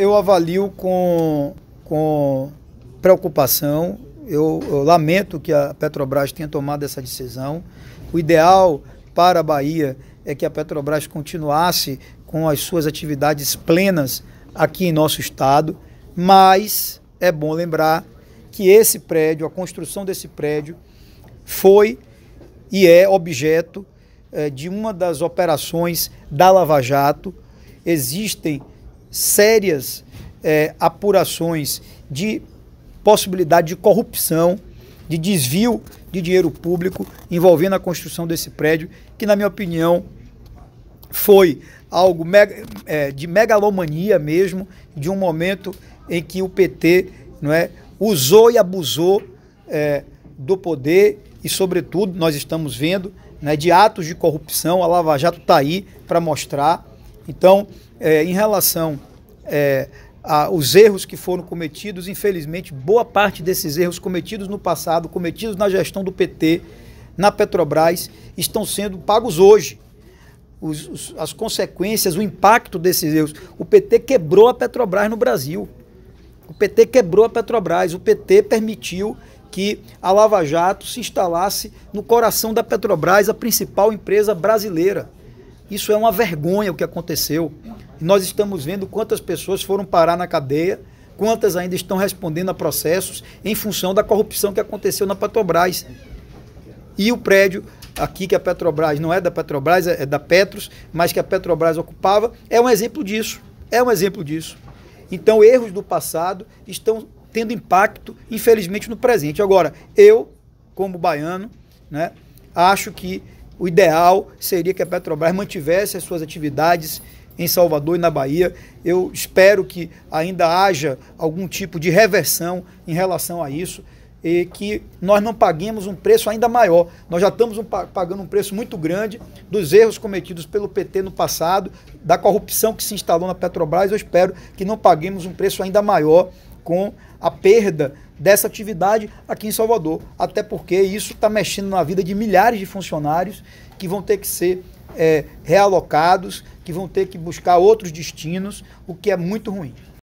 eu avalio com, com preocupação. Eu, eu lamento que a Petrobras tenha tomado essa decisão. O ideal para a Bahia é que a Petrobras continuasse com as suas atividades plenas aqui em nosso estado, mas é bom lembrar que esse prédio, a construção desse prédio, foi e é objeto eh, de uma das operações da Lava Jato. Existem sérias é, apurações de possibilidade de corrupção, de desvio de dinheiro público envolvendo a construção desse prédio, que, na minha opinião, foi algo mega, é, de megalomania mesmo, de um momento em que o PT não é, usou e abusou é, do poder e, sobretudo, nós estamos vendo né, de atos de corrupção. A Lava Jato está aí para mostrar então, é, em relação é, aos erros que foram cometidos, infelizmente, boa parte desses erros cometidos no passado, cometidos na gestão do PT, na Petrobras, estão sendo pagos hoje. Os, os, as consequências, o impacto desses erros. O PT quebrou a Petrobras no Brasil. O PT quebrou a Petrobras. O PT permitiu que a Lava Jato se instalasse no coração da Petrobras, a principal empresa brasileira. Isso é uma vergonha o que aconteceu. Nós estamos vendo quantas pessoas foram parar na cadeia, quantas ainda estão respondendo a processos em função da corrupção que aconteceu na Petrobras. E o prédio aqui que é a Petrobras, não é da Petrobras, é, é da Petros, mas que a Petrobras ocupava, é um exemplo disso. É um exemplo disso. Então, erros do passado estão tendo impacto, infelizmente, no presente. Agora, eu, como baiano, né, acho que o ideal seria que a Petrobras mantivesse as suas atividades em Salvador e na Bahia. Eu espero que ainda haja algum tipo de reversão em relação a isso e que nós não paguemos um preço ainda maior. Nós já estamos um, pagando um preço muito grande dos erros cometidos pelo PT no passado, da corrupção que se instalou na Petrobras. Eu espero que não paguemos um preço ainda maior com a perda dessa atividade aqui em Salvador. Até porque isso está mexendo na vida de milhares de funcionários que vão ter que ser é, realocados, que vão ter que buscar outros destinos, o que é muito ruim.